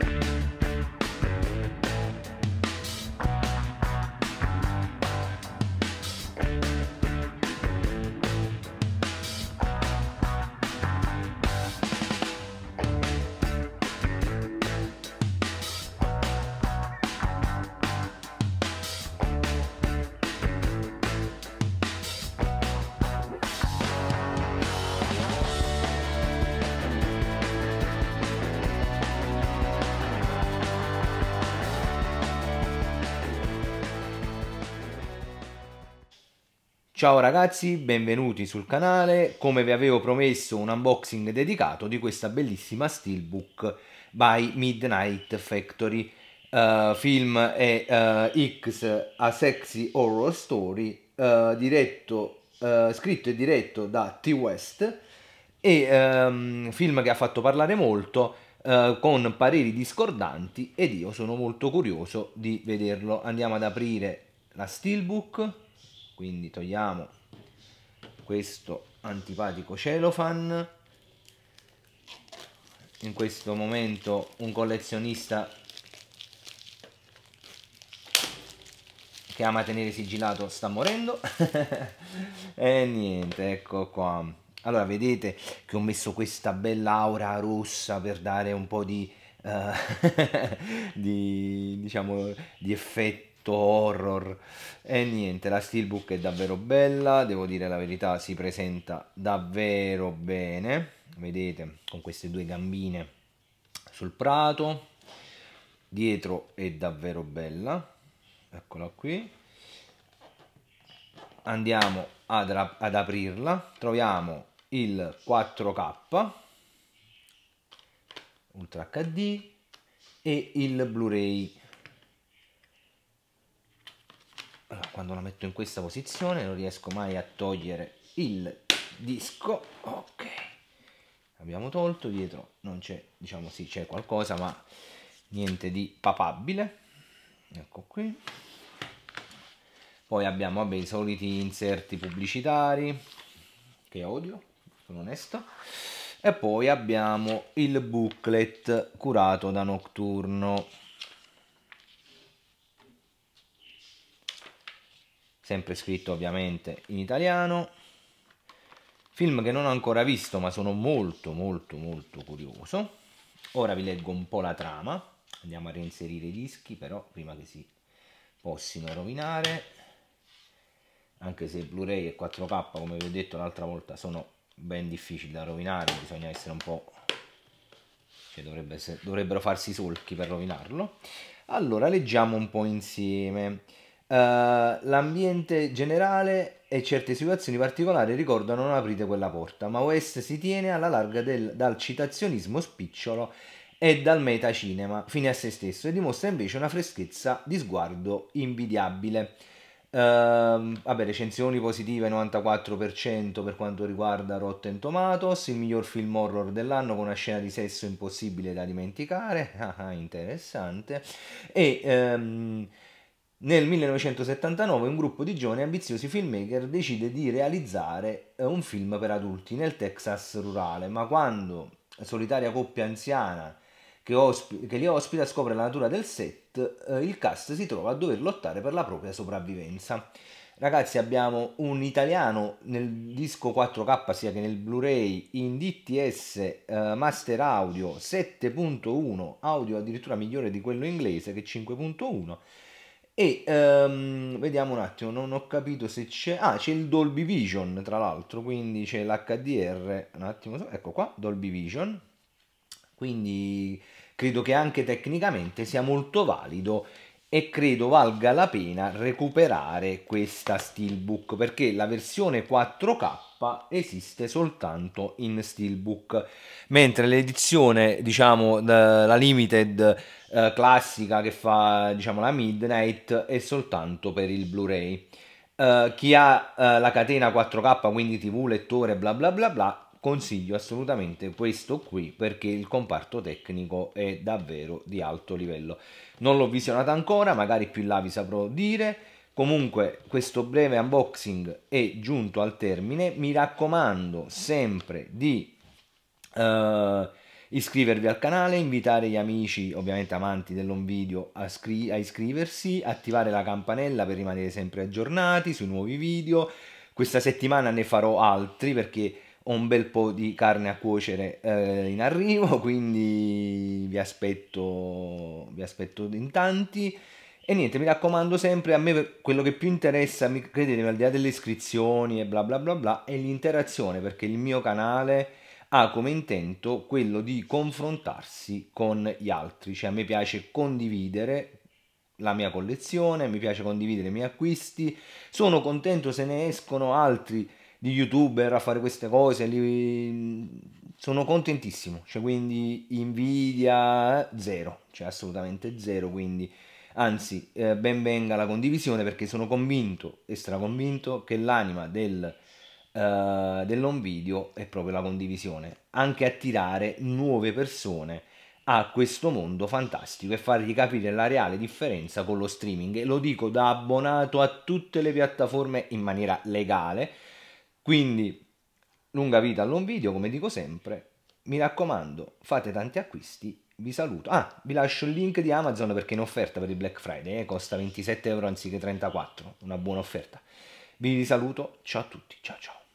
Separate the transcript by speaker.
Speaker 1: thank you Ciao ragazzi, benvenuti sul canale, come vi avevo promesso un unboxing dedicato di questa bellissima steelbook by Midnight Factory, uh, film è uh, eh, X A Sexy Horror Story, uh, diretto, scritto e diretto da T. West, e um, film che ha fatto parlare molto, con pareri discordanti ed io sono molto curioso di vederlo. Andiamo ad aprire la steelbook quindi togliamo questo antipatico celofan in questo momento un collezionista che ama tenere sigillato sta morendo e niente ecco qua allora vedete che ho messo questa bella aura rossa per dare un po' di, uh, di diciamo di effetto tutto horror e niente la steelbook è davvero bella devo dire la verità si presenta davvero bene vedete con queste due gambine sul prato dietro è davvero bella eccola qui andiamo ad, ad aprirla troviamo il 4k ultra hd e il blu-ray allora, quando la metto in questa posizione non riesco mai a togliere il disco ok abbiamo tolto dietro non c'è diciamo sì c'è qualcosa ma niente di papabile ecco qui poi abbiamo vabbè, i soliti inserti pubblicitari che odio sono onesto e poi abbiamo il booklet curato da Nocturno sempre scritto ovviamente in italiano. Film che non ho ancora visto ma sono molto molto molto curioso. Ora vi leggo un po' la trama, andiamo a reinserire i dischi però prima che si possano rovinare anche se Blu-ray e 4K come vi ho detto l'altra volta sono ben difficili da rovinare bisogna essere un po' cioè dovrebbe essere, dovrebbero farsi solchi per rovinarlo allora leggiamo un po' insieme eh, l'ambiente generale e certe situazioni particolari ricordano non aprite quella porta, ma West si tiene alla larga del, dal citazionismo spicciolo e dal metacinema fine a se stesso e dimostra invece una freschezza di sguardo invidiabile. Uh, vabbè, recensioni positive 94% per quanto riguarda Rotten Tomatoes, il miglior film horror dell'anno con una scena di sesso impossibile da dimenticare, ah, ah, interessante, e um, nel 1979 un gruppo di giovani ambiziosi filmmaker decide di realizzare eh, un film per adulti nel Texas rurale, ma quando solitaria coppia anziana che, osp- che li ospita scopre la natura del set, eh, il cast si trova a dover lottare per la propria sopravvivenza. Ragazzi abbiamo un italiano nel disco 4K sia che nel Blu-ray in DTS eh, Master Audio 7.1, audio addirittura migliore di quello inglese che 5.1 e um, vediamo un attimo, non ho capito se c'è... Ah, c'è il Dolby Vision, tra l'altro, quindi c'è l'HDR. Un attimo, ecco qua, Dolby Vision. Quindi credo che anche tecnicamente sia molto valido e credo valga la pena recuperare questa steelbook perché la versione 4K esiste soltanto in steelbook, mentre l'edizione, diciamo, la limited eh, classica che fa, diciamo, la Midnight è soltanto per il Blu-ray. Eh, chi ha eh, la catena 4K, quindi TV, lettore, bla bla bla bla, consiglio assolutamente questo qui perché il comparto tecnico è davvero di alto livello. Non l'ho visionata ancora, magari più in là vi saprò dire. Comunque questo breve unboxing è giunto al termine, mi raccomando sempre di uh, iscrivervi al canale, invitare gli amici, ovviamente amanti dell'on video, a, a iscriversi, attivare la campanella per rimanere sempre aggiornati sui nuovi video. Questa settimana ne farò altri perché ho un bel po' di carne a cuocere eh, in arrivo, quindi vi aspetto, vi aspetto in tanti. E niente, mi raccomando sempre, a me quello che più interessa, credetemi, al di là delle iscrizioni e bla bla bla bla, è l'interazione, perché il mio canale ha come intento quello di confrontarsi con gli altri, cioè a me piace condividere la mia collezione, mi piace condividere i miei acquisti, sono contento se ne escono altri di youtuber a fare queste cose, li... sono contentissimo, cioè quindi invidia eh, zero, cioè assolutamente zero, quindi... Anzi, eh, ben venga la condivisione perché sono convinto e straconvinto che l'anima del, eh, dell'home video è proprio la condivisione, anche attirare nuove persone a questo mondo fantastico e fargli capire la reale differenza con lo streaming. E lo dico da abbonato a tutte le piattaforme in maniera legale. Quindi, lunga vita all'home video, come dico sempre. Mi raccomando, fate tanti acquisti vi saluto. Ah, vi lascio il link di Amazon perché è in offerta per il Black Friday, eh? costa 27 euro anziché 34, una buona offerta. Vi saluto, ciao a tutti, ciao ciao.